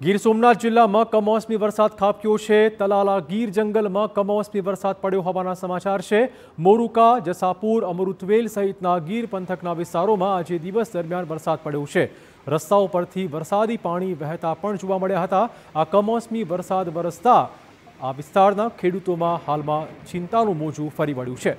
ગીર સોમનાથ જિલ્લામાં કમોસમી વરસાદ ખાબક્યો છે તલાલા ગીર જંગલમાં કમોસમી વરસાદ પડ્યો હોવાના સમાચાર છે મોરુકા જસાપુર અમૃતવેલ સહિતના ગીર પંથકના વિસ્તારોમાં આજે દિવસ દરમિયાન વરસાદ પડ્યો છે રસ્તાઓ પરથી વરસાદી પાણી વહેતા પણ જોવા મળ્યા હતા આ કમોસમી વરસાદ વરસતા આ વિસ્તારના ખેડૂતોમાં હાલમાં ચિંતાનું મોજું ફરી વળ્યું છે